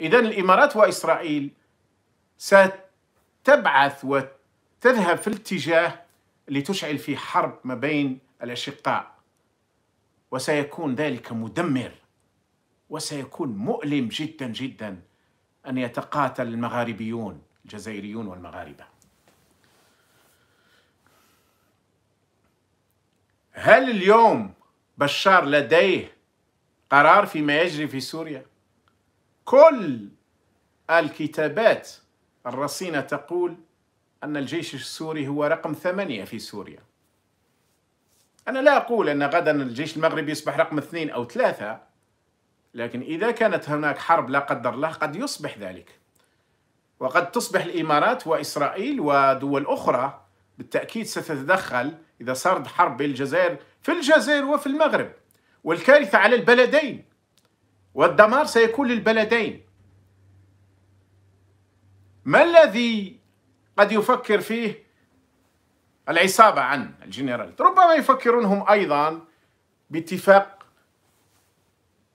إذا الإمارات وإسرائيل ستبعث وتذهب في الاتجاه لتشعل في فيه حرب ما بين الأشقاء وسيكون ذلك مدمر وسيكون مؤلم جدا جدا أن يتقاتل المغاربيون الجزائريون والمغاربة هل اليوم بشار لديه قرار فيما يجري في سوريا؟ كل الكتابات الرصينة تقول أن الجيش السوري هو رقم ثمانية في سوريا أنا لا أقول أن غدا الجيش المغربي يصبح رقم اثنين أو ثلاثة لكن إذا كانت هناك حرب لا قدر الله قد يصبح ذلك وقد تصبح الإمارات وإسرائيل ودول أخرى بالتأكيد ستتدخل إذا صارت حرب بالجزائر في الجزائر وفي المغرب والكارثة على البلدين والدمار سيكون للبلدين ما الذي قد يفكر فيه العصابة عن الجنرال ربما يفكرون هم أيضا باتفاق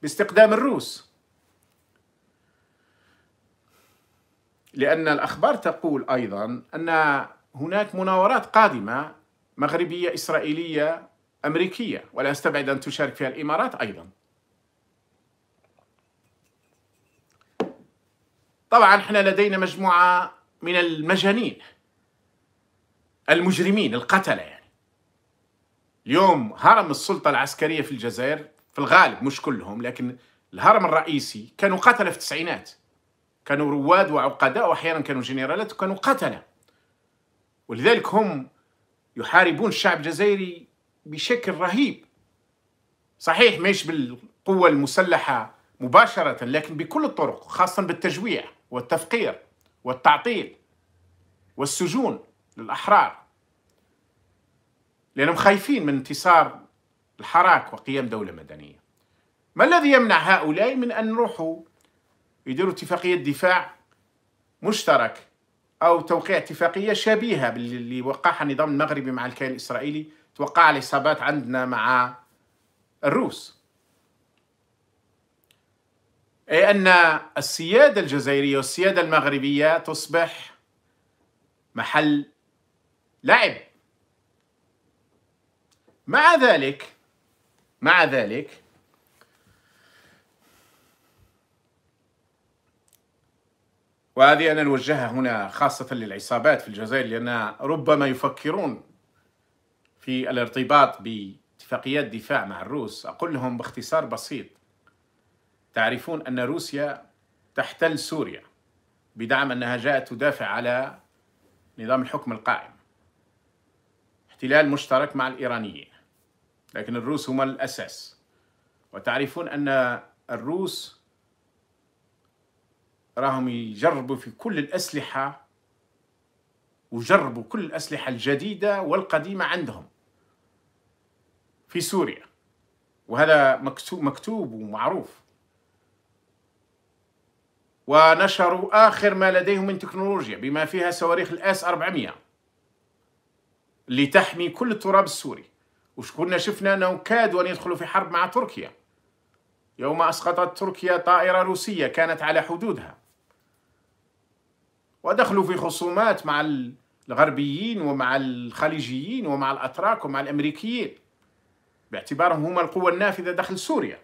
باستقدام الروس لأن الأخبار تقول أيضا أن هناك مناورات قادمة مغربية إسرائيلية أمريكية ولا أستبعد أن تشارك فيها الإمارات أيضا طبعا احنا لدينا مجموعة من المجانين المجرمين القتلة يعني اليوم هرم السلطة العسكرية في الجزائر في الغالب مش كلهم لكن الهرم الرئيسي كانوا قتلة في التسعينات كانوا رواد وعقداء وأحيانا كانوا جنرالات وكانوا قتلة ولذلك هم يحاربون الشعب الجزائري بشكل رهيب صحيح مش بالقوة المسلحة مباشرة لكن بكل الطرق خاصة بالتجويع والتفقير والتعطيل والسجون للأحرار لأنهم خايفين من انتصار الحراك وقيام دولة مدنية ما الذي يمنع هؤلاء من أن يروحوا يديروا اتفاقية دفاع مشترك أو توقيع اتفاقية شبيهة باللي وقعها النظام المغربي مع الكيان الإسرائيلي توقع العصابات عندنا مع الروس أي أن السيادة الجزائرية والسيادة المغربية تصبح محل لعب مع ذلك مع ذلك وهذه أنا نوجهها هنا خاصة للعصابات في الجزائر لأن ربما يفكرون في الارتباط باتفاقيات دفاع مع الروس أقول لهم باختصار بسيط تعرفون أن روسيا تحتل سوريا بدعم أنها جاءت تدافع على نظام الحكم القائم احتلال مشترك مع الإيرانيين لكن الروس هم الأساس وتعرفون أن الروس راهم يجربوا في كل الأسلحة وجربوا كل الأسلحة الجديدة والقديمة عندهم في سوريا وهذا مكتوب, مكتوب ومعروف ونشروا آخر ما لديهم من تكنولوجيا بما فيها صواريخ الأس 400 اللي تحمي كل التراب السوري وشكونا شفنا أنهم كادوا أن يدخلوا في حرب مع تركيا يوم أسقطت تركيا طائرة روسية كانت على حدودها ودخلوا في خصومات مع الغربيين ومع الخليجيين ومع الأتراك ومع الأمريكيين باعتبارهم هم القوة النافذة داخل سوريا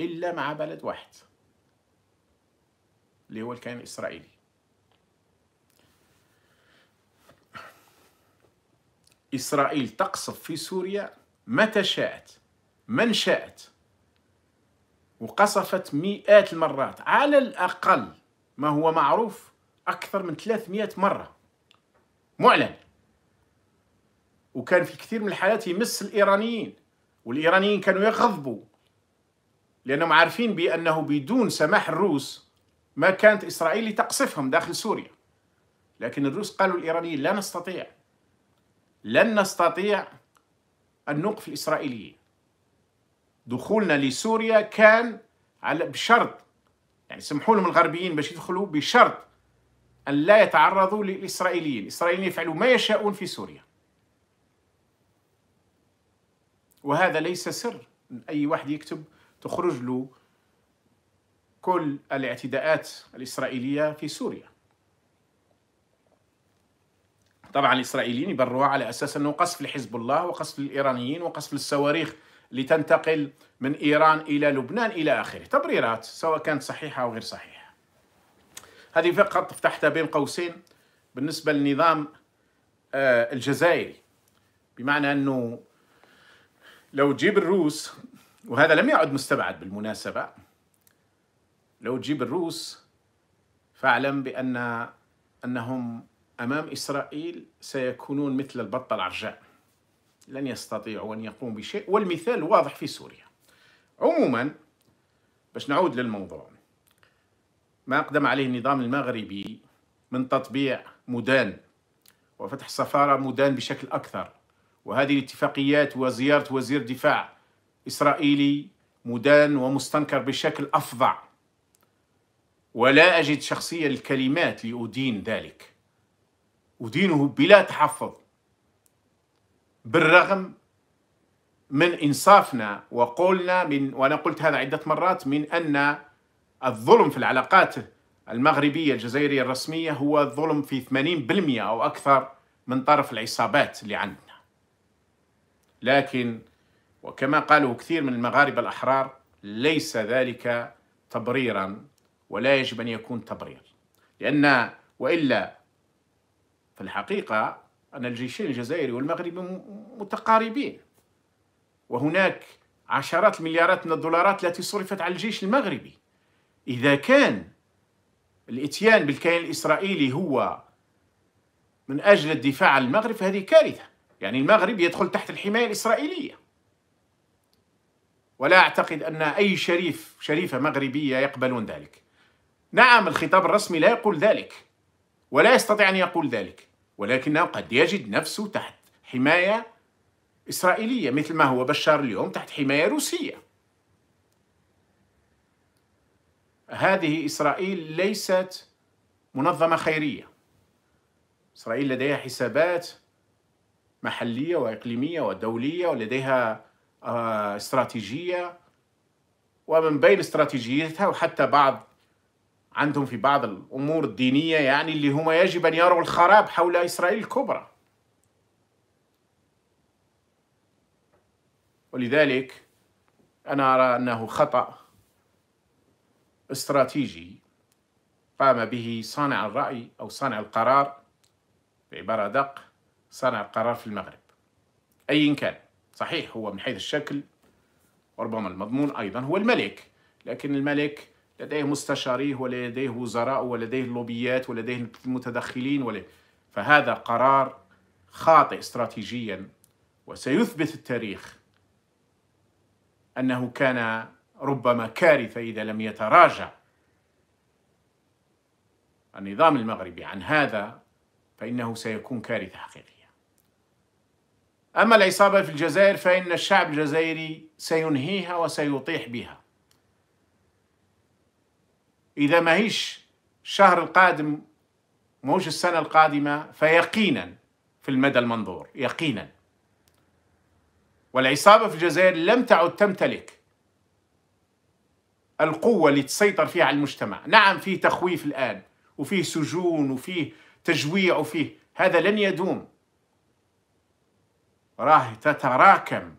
إلا مع بلد واحد اللي هو الكيان الإسرائيلي إسرائيل تقصف في سوريا متى شاءت من شاءت وقصفت مئات المرات على الأقل ما هو معروف أكثر من 300 مرة معلن وكان في كثير من الحالات يمس الإيرانيين والإيرانيين كانوا يغضبوا لأنهم عارفين بأنه بدون سماح الروس ما كانت إسرائيل لتقصفهم داخل سوريا لكن الروس قالوا الإيرانيين لا نستطيع لن نستطيع أن نوقف الإسرائيليين دخولنا لسوريا كان على بشرط يعني سمحوا لهم الغربيين باش يدخلوا بشرط أن لا يتعرضوا للإسرائيليين الإسرائيليين يفعلوا ما يشاءون في سوريا وهذا ليس سر أي واحد يكتب تخرج له كل الاعتداءات الإسرائيلية في سوريا طبعا الإسرائيليين يبروا على أساس أنه قصف لحزب الله وقصف للإيرانيين وقصف للصواريخ لتنتقل من إيران إلى لبنان إلى آخره تبريرات سواء كانت صحيحة أو غير صحيحة هذه فقط فتحتها بين قوسين بالنسبة للنظام آه، الجزائري بمعنى أنه لو جيب الروس وهذا لم يعد مستبعد بالمناسبة لو تجيب الروس فاعلم بأن أنهم أمام إسرائيل سيكونون مثل البطة العرجاء لن يستطيعوا أن يقوموا بشيء والمثال واضح في سوريا عموما باش نعود للموضوع ما أقدم عليه النظام المغربي من تطبيع مدان وفتح سفارة مدان بشكل أكثر وهذه الاتفاقيات وزيارة وزير دفاع إسرائيلي مدان ومستنكر بشكل أفظع ولا أجد شخصيا الكلمات لأدين ذلك أدينه بلا تحفظ بالرغم من إنصافنا وقولنا من وأنا قلت هذا عدة مرات من أن الظلم في العلاقات المغربية الجزائرية الرسمية هو الظلم في 80% أو أكثر من طرف العصابات اللي عندنا لكن وكما قالوا كثير من المغاربة الأحرار ليس ذلك تبريرا ولا يجب أن يكون تبرير لأن وإلا في الحقيقة أن الجيشين الجزائري والمغربي متقاربين وهناك عشرات المليارات من الدولارات التي صرفت على الجيش المغربي إذا كان الإتيان بالكيان الإسرائيلي هو من أجل الدفاع عن المغرب فهذه كارثة يعني المغرب يدخل تحت الحماية الإسرائيلية ولا أعتقد أن أي شريف شريفة مغربية يقبلون ذلك نعم الخطاب الرسمي لا يقول ذلك ولا يستطيع أن يقول ذلك ولكنه قد يجد نفسه تحت حماية إسرائيلية مثل ما هو بشار اليوم تحت حماية روسية هذه إسرائيل ليست منظمة خيرية إسرائيل لديها حسابات محلية وإقليمية ودولية ولديها آه، استراتيجية ومن بين استراتيجيتها وحتى بعض عندهم في بعض الأمور الدينية يعني اللي هما يجب أن يروا الخراب حول إسرائيل الكبرى ولذلك أنا أرى أنه خطأ استراتيجي قام به صانع الرأي أو صانع القرار بعبارة دق صانع القرار في المغرب أي كان صحيح هو من حيث الشكل وربما المضمون أيضا هو الملك لكن الملك لديه مستشاريه ولديه وزراء ولديه اللوبيات ولديه المتدخلين ولديه فهذا قرار خاطئ استراتيجيا وسيثبت التاريخ انه كان ربما كارثه اذا لم يتراجع النظام المغربي عن هذا فانه سيكون كارثه حقيقيه. اما العصابة في الجزائر فان الشعب الجزائري سينهيها وسيطيح بها. إذا ما هيش الشهر القادم موش السنة القادمة فيقينا في المدى المنظور يقينا والعصابة في الجزائر لم تعد تمتلك القوة اللي تسيطر فيها على المجتمع نعم فيه تخويف الآن وفيه سجون وفيه تجويع وفيه هذا لن يدوم راه تتراكم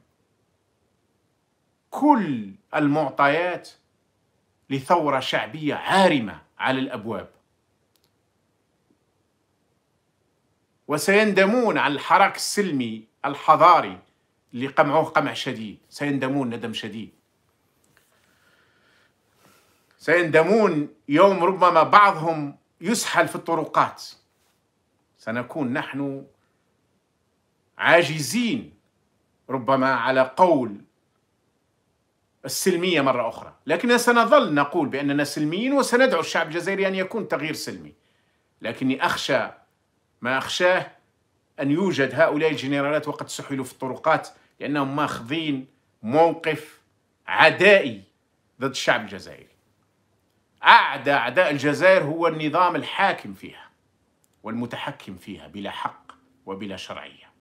كل المعطيات لثورة شعبية عارمة على الأبواب وسيندمون على الحراك السلمي الحضاري اللي قمعوه قمع شديد سيندمون ندم شديد سيندمون يوم ربما بعضهم يسحل في الطرقات سنكون نحن عاجزين ربما على قول السلمية مرة أخرى لكننا سنظل نقول بأننا سلميين وسندعو الشعب الجزائري أن يكون تغيير سلمي لكني أخشى ما أخشاه أن يوجد هؤلاء الجنرالات وقد سحلوا في الطرقات لأنهم ماخذين موقف عدائي ضد الشعب الجزائري أعدى أعداء الجزائر هو النظام الحاكم فيها والمتحكم فيها بلا حق وبلا شرعية